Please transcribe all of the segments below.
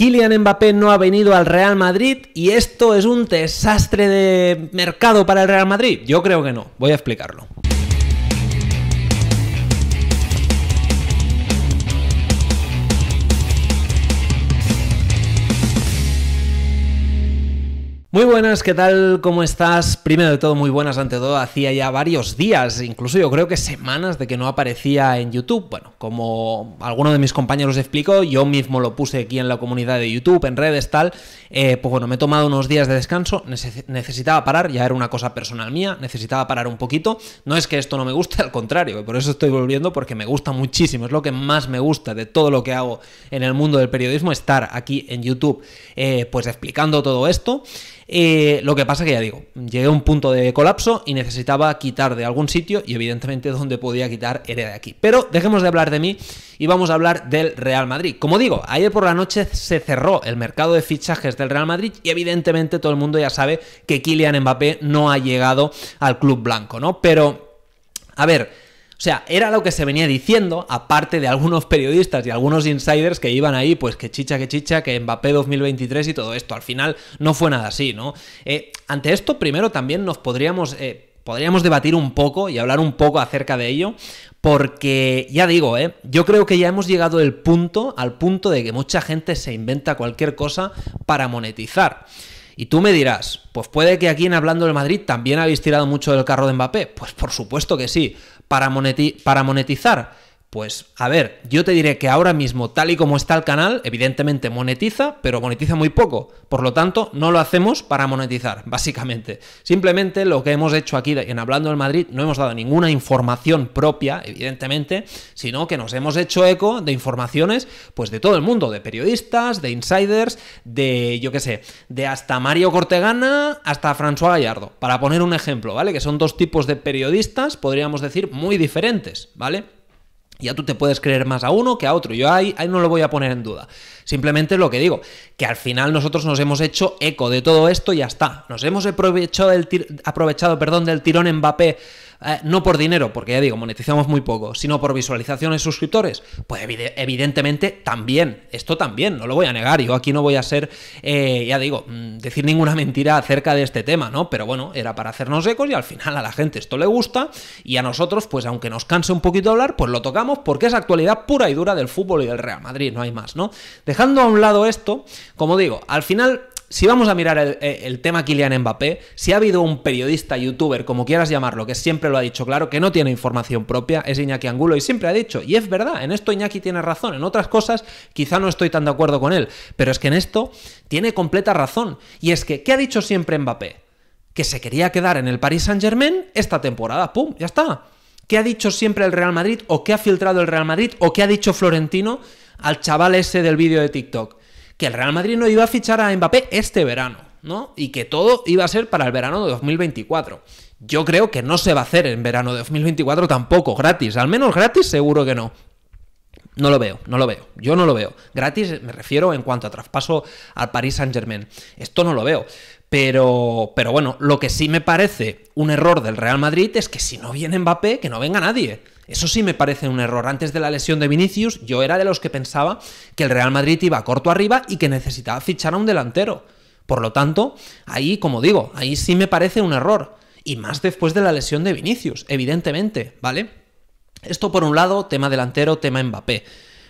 Kylian Mbappé no ha venido al Real Madrid y esto es un desastre de mercado para el Real Madrid. Yo creo que no. Voy a explicarlo. Muy buenas, ¿qué tal? ¿Cómo estás? Primero de todo, muy buenas ante todo. Hacía ya varios días, incluso yo creo que semanas de que no aparecía en YouTube. Bueno, como alguno de mis compañeros explicó, yo mismo lo puse aquí en la comunidad de YouTube, en redes, tal. Eh, pues bueno, me he tomado unos días de descanso, necesitaba parar, ya era una cosa personal mía, necesitaba parar un poquito. No es que esto no me guste, al contrario, por eso estoy volviendo porque me gusta muchísimo, es lo que más me gusta de todo lo que hago en el mundo del periodismo, estar aquí en YouTube, eh, pues explicando todo esto. Eh, lo que pasa que ya digo, llegué a un punto de colapso y necesitaba quitar de algún sitio y evidentemente donde podía quitar era de aquí. Pero dejemos de hablar de mí y vamos a hablar del Real Madrid. Como digo, ayer por la noche se cerró el mercado de fichajes del Real Madrid y evidentemente todo el mundo ya sabe que Kylian Mbappé no ha llegado al club blanco, ¿no? Pero, a ver... O sea, era lo que se venía diciendo, aparte de algunos periodistas y algunos insiders que iban ahí, pues que chicha, que chicha, que Mbappé 2023 y todo esto. Al final no fue nada así, ¿no? Eh, ante esto, primero también nos podríamos... Eh, podríamos debatir un poco y hablar un poco acerca de ello, porque ya digo, ¿eh? yo creo que ya hemos llegado el punto, al punto de que mucha gente se inventa cualquier cosa para monetizar. Y tú me dirás, pues puede que aquí en Hablando del Madrid también habéis tirado mucho del carro de Mbappé. Pues por supuesto que sí, para, moneti para monetizar pues a ver, yo te diré que ahora mismo, tal y como está el canal, evidentemente monetiza, pero monetiza muy poco. Por lo tanto, no lo hacemos para monetizar, básicamente. Simplemente lo que hemos hecho aquí en Hablando del Madrid, no hemos dado ninguna información propia, evidentemente, sino que nos hemos hecho eco de informaciones, pues de todo el mundo, de periodistas, de insiders, de, yo qué sé, de hasta Mario Cortegana hasta François Gallardo, para poner un ejemplo, ¿vale? Que son dos tipos de periodistas, podríamos decir, muy diferentes, ¿vale? Ya tú te puedes creer más a uno que a otro. Yo ahí, ahí, no lo voy a poner en duda. Simplemente lo que digo, que al final nosotros nos hemos hecho eco de todo esto y ya está. Nos hemos aprovechado, del aprovechado perdón, del tirón Mbappé eh, no por dinero, porque ya digo, monetizamos muy poco, sino por visualizaciones suscriptores, pues evidentemente también, esto también, no lo voy a negar, yo aquí no voy a ser, eh, ya digo, mm, decir ninguna mentira acerca de este tema, ¿no? Pero bueno, era para hacernos ecos y al final a la gente esto le gusta y a nosotros, pues aunque nos canse un poquito hablar, pues lo tocamos porque es actualidad pura y dura del fútbol y del Real Madrid, no hay más, ¿no? Dejando a un lado esto, como digo, al final si vamos a mirar eh, el, tema Kylian Mbappé, si ha habido un periodista, youtuber, como quieras llamarlo, que siempre lo ha dicho claro, que no tiene información propia, es Iñaki Angulo y siempre ha dicho, y es verdad, en esto Iñaki tiene razón, en otras cosas quizá no estoy tan de acuerdo con él, pero es que en esto tiene completa razón. Y es que, ¿qué ha dicho siempre Mbappé? Que se quería quedar en el Paris Saint-Germain esta temporada, ¡pum! Ya está. ¿Qué ha dicho siempre el Real Madrid o qué ha filtrado el Real Madrid o qué ha dicho Florentino al chaval ese del vídeo de TikTok? que el Real Madrid no iba a fichar a Mbappé este verano, ¿no? Y que todo iba a ser para el verano de 2024. Yo creo que no se va a hacer en verano de 2024 tampoco, gratis. Al menos gratis seguro que no. No lo veo, no lo veo. Yo no lo veo. Gratis me refiero en cuanto a traspaso al Paris Saint-Germain. Esto no lo veo. Pero, pero bueno, lo que sí me parece un error del Real Madrid es que si no viene Mbappé, que no venga nadie. Eso sí me parece un error. Antes de la lesión de Vinicius, yo era de los que pensaba que el Real Madrid iba corto arriba y que necesitaba fichar a un delantero. Por lo tanto, ahí, como digo, ahí sí me parece un error. Y más después de la lesión de Vinicius, evidentemente, ¿vale? Esto por un lado, tema delantero, tema Mbappé.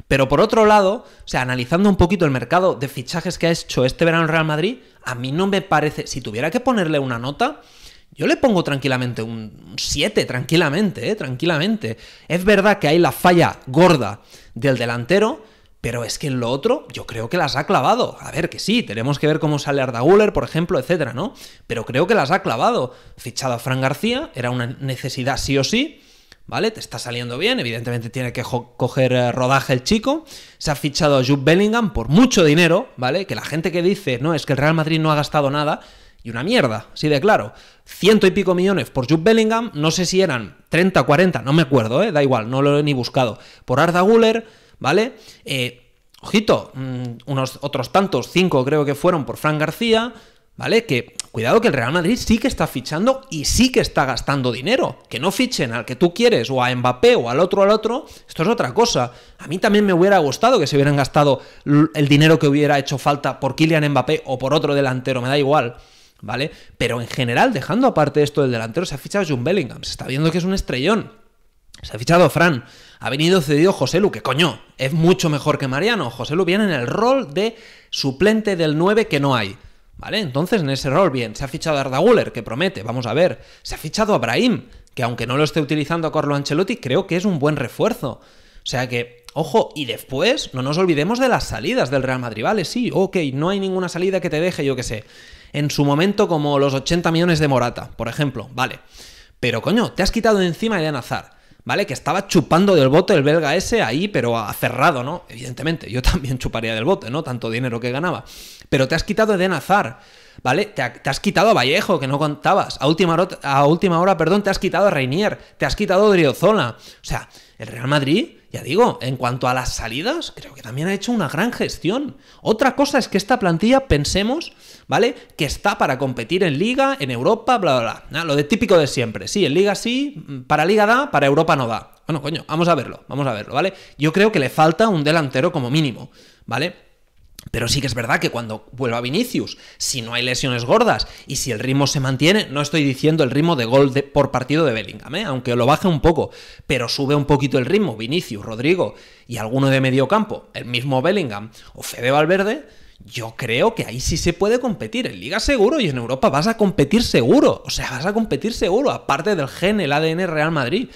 Pero por otro lado, o sea, analizando un poquito el mercado de fichajes que ha hecho este verano el Real Madrid, a mí no me parece, si tuviera que ponerle una nota, yo le pongo tranquilamente un 7, tranquilamente, eh, tranquilamente. Es verdad que hay la falla gorda del delantero, pero es que en lo otro yo creo que las ha clavado. A ver, que sí, tenemos que ver cómo sale Arda Guller, por ejemplo, etcétera, ¿no? Pero creo que las ha clavado. Fichado a Fran García, era una necesidad sí o sí. ¿Vale? Te está saliendo bien, evidentemente tiene que coger eh, rodaje el chico. Se ha fichado a Jude Bellingham por mucho dinero, ¿vale? Que la gente que dice, no, es que el Real Madrid no ha gastado nada, y una mierda, así de claro. Ciento y pico millones por Jude Bellingham, no sé si eran 30, 40, no me acuerdo, ¿eh? da igual, no lo he ni buscado. Por Arda Guller, ¿vale? Eh, ojito, mm, unos otros tantos, cinco creo que fueron por Fran García, ¿vale? Que cuidado que el Real Madrid sí que está fichando y sí que está gastando dinero. Que no fichen al que tú quieres o a Mbappé o al otro al otro, esto es otra cosa. A mí también me hubiera gustado que se hubieran gastado el dinero que hubiera hecho falta por Kylian Mbappé o por otro delantero, me da igual. ¿vale? Pero en general, dejando aparte esto del delantero, se ha fichado John Bellingham, se está viendo que es un estrellón. Se ha fichado Fran, ha venido cedido José Lu, que coño, es mucho mejor que Mariano. José Lu viene en el rol de suplente del 9 que no hay. ¿Vale? Entonces, en ese rol, bien, se ha fichado a Arda que promete, vamos a ver. Se ha fichado a Brahim, que aunque no lo esté utilizando a Carlo Ancelotti, creo que es un buen refuerzo. O sea que, ojo, y después, no nos olvidemos de las salidas del Real Madrid, ¿vale? Sí, ok, no hay ninguna salida que te deje, yo qué sé en su momento como los 80 millones de Morata, por ejemplo, ¿vale? Pero coño, te has quitado de encima a Eden ¿vale? Que estaba chupando del bote el belga ese ahí, pero cerrado, ¿no? Evidentemente, yo también chuparía del bote, ¿no? Tanto dinero que ganaba. Pero te has quitado de Eden ¿vale? Te, has quitado a Vallejo, que no contabas. A última, hora, a última hora, perdón, te has quitado a Reinier, te has quitado a Driozola. O sea, el Real Madrid, ya digo, en cuanto a las salidas, creo que también ha hecho una gran gestión. Otra cosa es que esta plantilla, pensemos ¿vale? Que está para competir en Liga, en Europa, bla, bla, bla. Lo de típico de siempre. Sí, en Liga sí, para Liga da, para Europa no da. Bueno, coño, vamos a verlo, vamos a verlo, ¿vale? Yo creo que le falta un delantero como mínimo, ¿vale? Pero sí que es verdad que cuando vuelva Vinicius, si no hay lesiones gordas y si el ritmo se mantiene, no estoy diciendo el ritmo de gol por partido de Bellingham, ¿eh? aunque lo baje un poco, pero sube un poquito el ritmo Vinicius, Rodrigo y alguno de medio campo, el mismo Bellingham o Fede Valverde, yo creo que ahí sí se puede competir. En Liga seguro y en Europa vas a competir seguro. O sea, vas a competir seguro, aparte del gen, el ADN Real Madrid.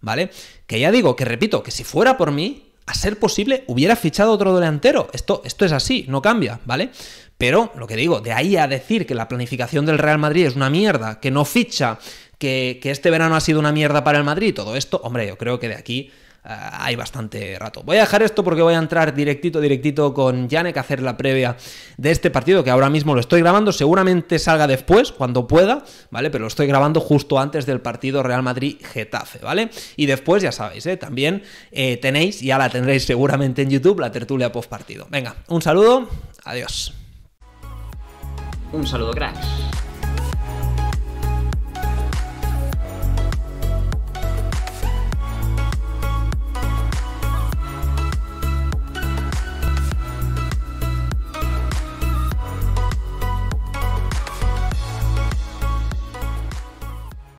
¿Vale? Que ya digo, que repito, que si fuera por mí, a ser posible, hubiera fichado otro delantero. Esto, esto es así, no cambia, ¿vale? Pero lo que digo, de ahí a decir que la planificación del Real Madrid es una mierda, que no ficha, que, que este verano ha sido una mierda para el Madrid, todo esto, hombre, yo creo que de aquí Ah, hay bastante rato. Voy a dejar esto porque voy a entrar directito, directito con Janek a hacer la previa de este partido, que ahora mismo lo estoy grabando, seguramente salga después, cuando pueda, ¿vale? Pero lo estoy grabando justo antes del partido Real Madrid-Getafe, ¿vale? Y después, ya sabéis, ¿eh? también eh, tenéis, ya la tendréis seguramente en YouTube, la tertulia post partido. Venga, un saludo, adiós. Un saludo, cracks.